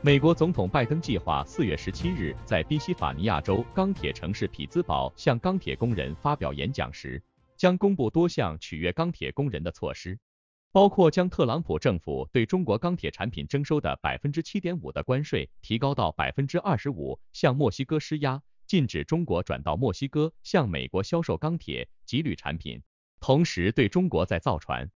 美国总统拜登计划四月十七日在宾夕法尼亚州钢铁城市匹兹堡向钢铁工人发表演讲时，将公布多项取悦钢铁工人的措施，包括将特朗普政府对中国钢铁产品征收的百分之七点五的关税提高到百分之二十五，向墨西哥施压，禁止中国转到墨西哥向美国销售钢铁及铝产品，同时对中国在造船。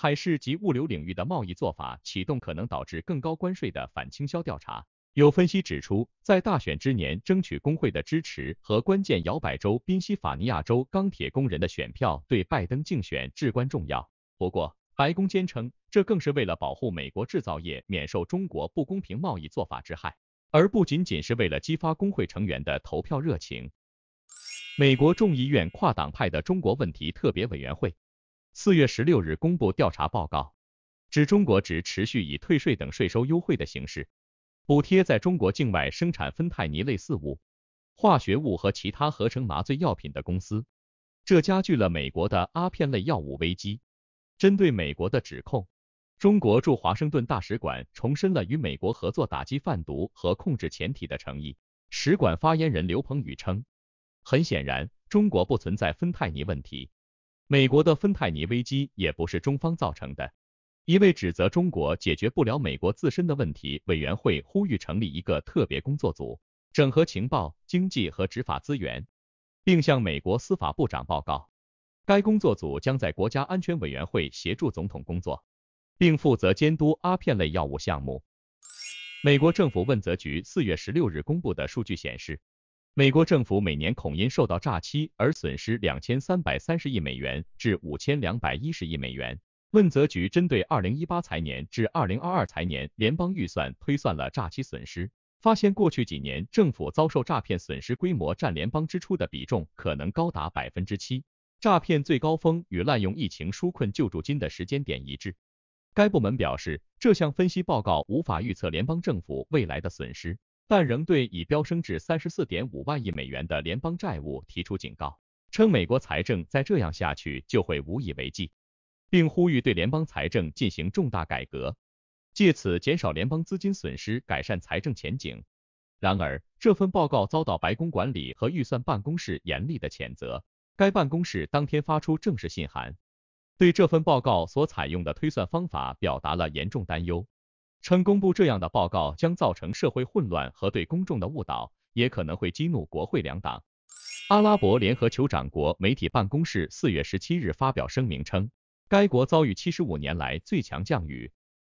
海事及物流领域的贸易做法启动可能导致更高关税的反倾销调查。有分析指出，在大选之年争取工会的支持和关键摇摆州宾夕法尼亚州钢铁工人的选票对拜登竞选至关重要。不过，白宫坚称，这更是为了保护美国制造业免受中国不公平贸易做法之害，而不仅仅是为了激发工会成员的投票热情。美国众议院跨党派的中国问题特别委员会。四月十六日公布调查报告，指中国只持续以退税等税收优惠的形式，补贴在中国境外生产芬太尼类似物、化学物和其他合成麻醉药品的公司，这加剧了美国的阿片类药物危机。针对美国的指控，中国驻华盛顿大使馆重申了与美国合作打击贩毒和控制前体的诚意。使馆发言人刘鹏宇称，很显然，中国不存在芬太尼问题。美国的芬太尼危机也不是中方造成的。一位指责中国解决不了美国自身的问题委员会呼吁成立一个特别工作组，整合情报、经济和执法资源，并向美国司法部长报告。该工作组将在国家安全委员会协助总统工作，并负责监督阿片类药物项目。美国政府问责局四月十六日公布的数据显示。美国政府每年恐因受到诈欺而损失两千三百三十亿美元至五千两百一十亿美元。问责局针对二零一八财年至二零二二财年联邦预算推算了诈欺损失，发现过去几年政府遭受诈骗损失规模占联邦支出的比重可能高达百分之七。诈骗最高峰与滥用疫情纾困救助金的时间点一致。该部门表示，这项分析报告无法预测联邦政府未来的损失。但仍对已飙升至三十四点五万亿美元的联邦债务提出警告，称美国财政再这样下去就会无以为继，并呼吁对联邦财政进行重大改革，借此减少联邦资金损失，改善财政前景。然而，这份报告遭到白宫管理和预算办公室严厉的谴责。该办公室当天发出正式信函，对这份报告所采用的推算方法表达了严重担忧。称公布这样的报告将造成社会混乱和对公众的误导，也可能会激怒国会两党。阿拉伯联合酋长国媒体办公室四月十七日发表声明称，该国遭遇七十五年来最强降雨，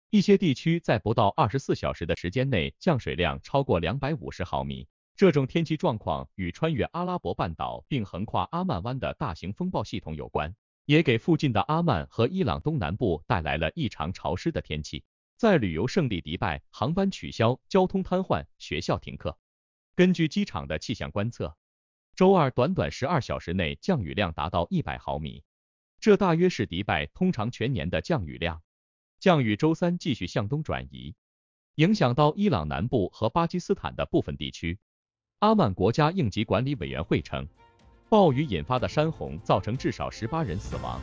一些地区在不到二十四小时的时间内降水量超过两百五十毫米。这种天气状况与穿越阿拉伯半岛并横跨阿曼湾的大型风暴系统有关，也给附近的阿曼和伊朗东南部带来了异常潮湿的天气。在旅游胜地迪拜，航班取消，交通瘫痪，学校停课。根据机场的气象观测，周二短短十二小时内降雨量达到一百毫米，这大约是迪拜通常全年的降雨量。降雨周三继续向东转移，影响到伊朗南部和巴基斯坦的部分地区。阿曼国家应急管理委员会称，暴雨引发的山洪造成至少十八人死亡。